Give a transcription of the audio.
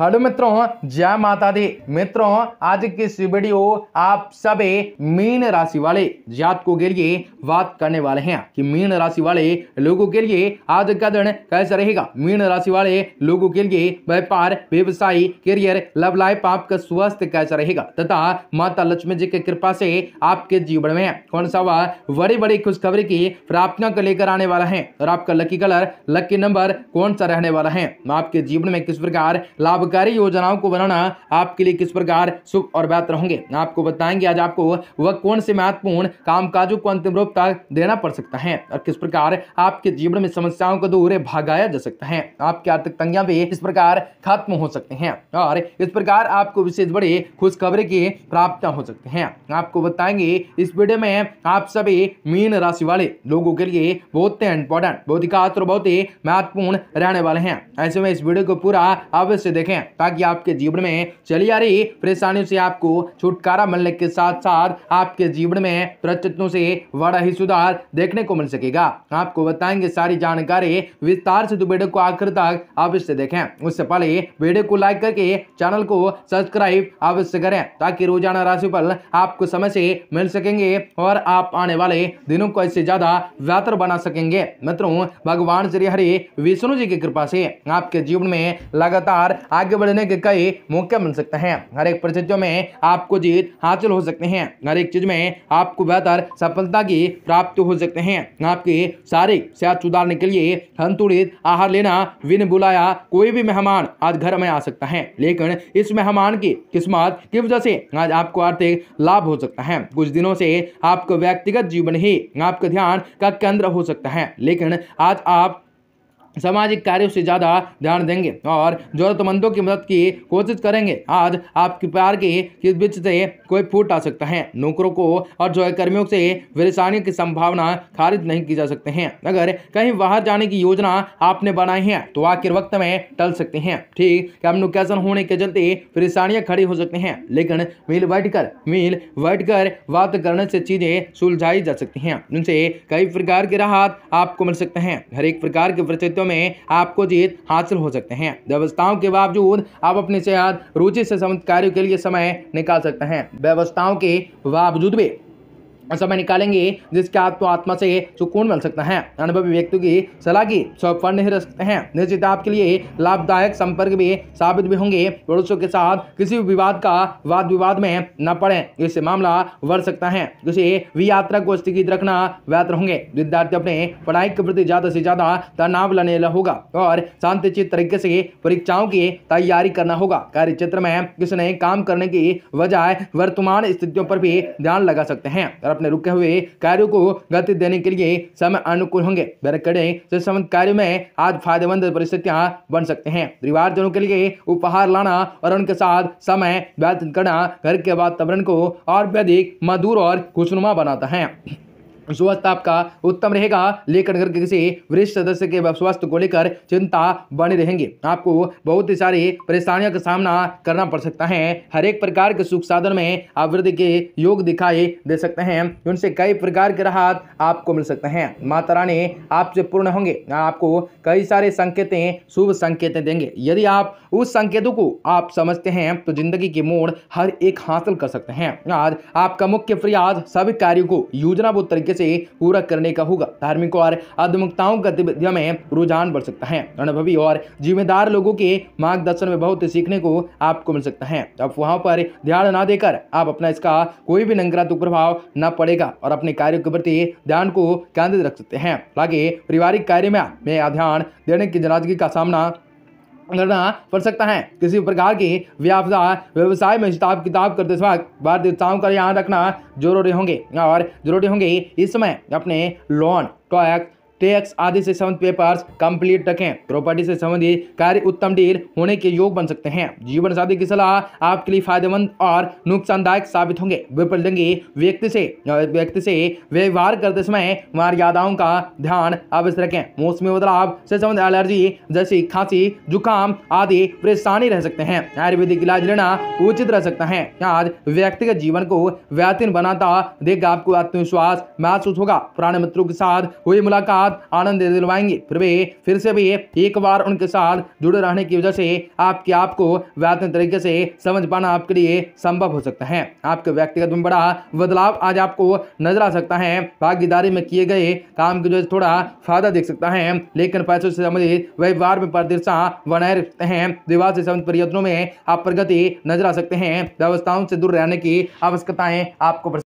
hello मित्रों जय माता दी मित्रों आज की इस वीडियो आप सभी मीन राशि वाले जातकों के लिए बात करने वाले हैं कि मीन राशि वाले लोगों के लिए आज का दिन कैसा रहेगा मीन राशि वाले लोगों के लिए व्यापार व्यवसाय करियर लव लाइफ आपका स्वास्थ्य कैसा रहेगा तथा माता लक्ष्मी जी की कृपा से आपके जीवन में कौन सा वह बड़ी बड़ी खुशखबरी की प्रार्थना को लेकर आने वाला है और आपका लकी कलर लकी नंबर कौन सा रहने वाला है आपके जीवन में किस प्रकार लाभ लाभकारी योजनाओं को बनाना आपके लिए किस प्रकार शुभ और बेहतर होंगे आपको बताएंगे आज आपको वह कौन से महत्वपूर्ण कामकाजों को अंतिम रूप तक देना पड़ सकता है और किस प्रकार आपके जीवन में समस्याओं को दूर भगाया जा सकता है आपकी आर्थिक तंगियां भी इस प्रकार खत्म हो सकते हैं और इस प्रकार आपको विशेष बड़ी खुशखबरी की प्राप्त हो सकते हैं आपको बताएंगे इस वीडियो में आप सभी मीन राशि वाले लोगों के लिए बहुत ही इंपॉर्टेंट बहुत ही खास और बहुत ही महत्वपूर्ण रहने वाले हैं ऐसे में इस वीडियो को पूरा अवश्य देखें रखें ताकि आपके जीवन में चली आ रही परेशानियों से आपको छुटकारा मिलने के साथ साथ आपके जीवन में प्रचितों से बड़ा ही सुधार देखने को मिल सकेगा आपको बताएंगे सारी जानकारी विस्तार से तो वीडियो को आखिर तक अवश्य देखें उससे पहले वीडियो को लाइक करके चैनल को सब्सक्राइब अवश्य करें ताकि रोजाना राशि आपको समय से मिल सकेंगे और आप आने वाले दिनों को इससे ज्यादा बेहतर बना सकेंगे मित्रों भगवान श्री हरि विष्णु जी की कृपा से आपके जीवन में लगातार आगे आगे बढ़ने के कई मौके मिल सकते हैं हर एक परिस्थितियों में आपको जीत हासिल हो सकते हैं हर एक चीज में आपको बेहतर सफलता की प्राप्ति हो सकते हैं आपकी सारी सेहत सुधारने के लिए संतुलित आहार लेना बिन बुलाया कोई भी मेहमान आज घर में आ सकता है लेकिन इस मेहमान की किस्मत की वजह से आज आपको आर्थिक लाभ हो सकता है कुछ दिनों से आपका व्यक्तिगत जीवन ही आपका ध्यान का केंद्र हो सकता है लेकिन आज आप सामाजिक कार्यों से ज़्यादा ध्यान देंगे और ज़रूरतमंदों की मदद की कोशिश करेंगे आज आपके प्यार के किस बीच से कोई फूट आ सकता है नौकरों को और जो है कर्मियों से परेशानियों की संभावना खारिज नहीं की जा सकते हैं अगर कहीं बाहर जाने की योजना आपने बनाई है तो आखिर वक्त में टल सकते हैं ठीक कम्युनिकेशन होने के चलते परेशानियाँ खड़ी हो सकती हैं लेकिन मिल बैठ कर मिल बैठ कर बात करने से चीज़ें सुलझाई जा सकती हैं उनसे कई प्रकार की राहत आपको मिल सकते हैं हर एक प्रकार की परिस्थितियों क्षेत्रों में आपको जीत हासिल हो सकते हैं व्यवस्थाओं के बावजूद आप अपनी सेहत रुचि से संबंधित कार्यों के लिए समय निकाल सकते हैं व्यवस्थाओं के बावजूद भी समय निकालेंगे जिसके आपको तो आत्मा से सुकून मिल सकता है अनुभवी व्यक्ति की सलाह की स्वपन्न ही रह सकते हैं निश्चित आपके लिए लाभदायक संपर्क भी साबित भी होंगे पड़ोसों के साथ किसी भी विवाद का वाद विवाद में न पड़े इससे मामला बढ़ सकता है किसी भी यात्रा को स्थगित रखना बेहतर होंगे विद्यार्थी अपने पढ़ाई के प्रति ज्यादा से ज्यादा तनाव लेने होगा और शांतिचित तरीके से परीक्षाओं की तैयारी करना होगा कार्य क्षेत्र में किसी काम करने की बजाय वर्तमान स्थितियों पर भी ध्यान लगा सकते हैं अपने रुके हुए कार्यों को गति देने के लिए समय अनुकूल होंगे कार्यो कार्य में आज फायदेमंद परिस्थितियां बन सकते हैं परिवारजनों के लिए उपहार लाना और उनके साथ समय व्यतीत करना घर के वातावरण को और अधिक मधुर और खुशनुमा बनाता है स्वास्थ्य आपका उत्तम रहेगा लेकिन अगर किसी वरिष्ठ सदस्य के स्वास्थ्य को लेकर चिंता बने रहेंगे आपको बहुत ही सारी परेशानियों का सामना करना पड़ सकता है हर एक प्रकार के सुख साधन में आप वृद्धि के योग दिखाई दे सकते हैं उनसे कई प्रकार के राहत आपको मिल सकते हैं माता रानी आपसे पूर्ण होंगे आपको कई सारे संकेतें शुभ संकेतें देंगे यदि आप उस संकेतों को आप समझते हैं तो जिंदगी की मोड़ हर एक हासिल कर सकते हैं आज आपका मुख्य प्रयास सभी कार्यो को योजनाबद्ध तरीके से पूरा करने का होगा धार्मिक और आधुनिकताओं गतिविधियों में रुझान बढ़ सकता है अनुभवी और जिम्मेदार लोगों के मार्गदर्शन में बहुत सीखने को आपको मिल सकता है अफवाहों पर ध्यान ना देकर आप अपना इसका कोई भी नकारात्मक दुप्रभाव न पड़ेगा और अपने कार्यों के प्रति ध्यान को केंद्रित रख सकते हैं हालांकि पारिवारिक कार्य में ध्यान देने की जनाजगी का सामना लड़ना पड़ सकता है किसी प्रकार की व्यापार व्यवसाय में हिसाब किताब करते समय वार का ध्यान रखना जरूरी होंगे और जरूरी होंगे इस समय अपने लोन टैक्स टैक्स आदि से संबंधित पेपर्स कंप्लीट रखें प्रॉपर्टी से संबंधित कार्य उत्तम डील होने के योग बन सकते हैं जीवन साथी की सलाह आपके लिए फायदेमंद और नुकसानदायक साबित होंगे विफल व्यक्ति से व्यक्ति से व्यवहार करते समय मर्यादाओं का ध्यान अवश्य रखें मौसमी बदलाव से संबंधित एलर्जी जैसी खांसी जुकाम आदि परेशानी रह सकते हैं आयुर्वेदिक इलाज लेना उचित रह सकता है आज व्यक्तिगत जीवन को व्यतीन बनाता देख आपको आत्मविश्वास महसूस होगा पुराने मित्रों के साथ हुई मुलाकात साथ आनंद दिलवाएंगे फिर भी फिर से भी एक बार उनके साथ जुड़े रहने की वजह से आपके आपको बेहतर तरीके से समझ पाना आपके लिए संभव हो सकता है आपके व्यक्तिगत में बड़ा बदलाव आज आपको नजर आ सकता है भागीदारी में किए गए काम की वजह थोड़ा फायदा देख सकता है लेकिन पैसों से संबंधित व्यवहार में पारदर्शा बनाए रखते हैं विवाह से संबंधित परियोजनों में आप प्रगति नजर आ सकते हैं व्यवस्थाओं से दूर रहने की आवश्यकताएं आपको